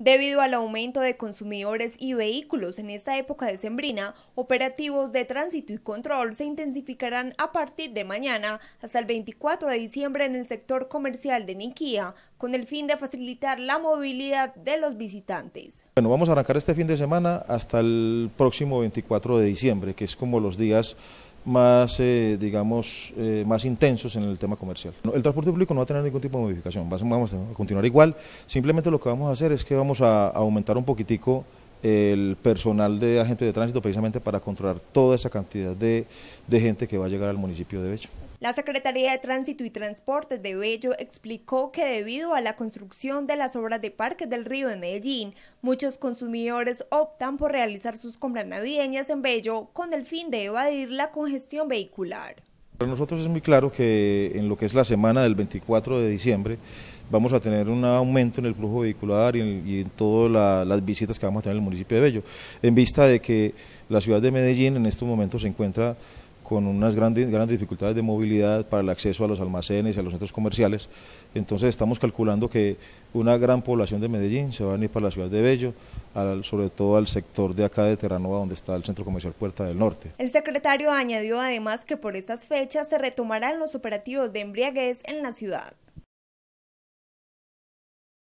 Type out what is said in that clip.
Debido al aumento de consumidores y vehículos en esta época de sembrina operativos de tránsito y control se intensificarán a partir de mañana hasta el 24 de diciembre en el sector comercial de Niquía, con el fin de facilitar la movilidad de los visitantes. Bueno, vamos a arrancar este fin de semana hasta el próximo 24 de diciembre, que es como los días más, eh, digamos, eh, más intensos en el tema comercial. El transporte público no va a tener ningún tipo de modificación, vamos a continuar igual, simplemente lo que vamos a hacer es que vamos a aumentar un poquitico el personal de agentes de tránsito precisamente para controlar toda esa cantidad de, gente que va a llegar al municipio de Bello. La Secretaría de Tránsito y Transportes de Bello explicó que debido a la construcción de las obras de parques del río de Medellín, muchos consumidores optan por realizar sus compras navideñas en Bello con el fin de evadir la congestión vehicular. Para nosotros es muy claro que en lo que es la semana del 24 de diciembre vamos a tener un aumento en el flujo vehicular y en, todas las visitas que vamos a tener en el municipio de Bello, en vista de que la ciudad de Medellín en estos momentos se encuentra con unas grandes, grandes dificultades de movilidad para el acceso a los almacenes y a los centros comerciales. Entonces estamos calculando que una gran población de Medellín se va a venir para la ciudad de Bello, sobre todo al sector de acá de Terranova, donde está el centro comercial Puerta del Norte. El secretario añadió además que por estas fechas se retomarán los operativos de embriaguez en la ciudad.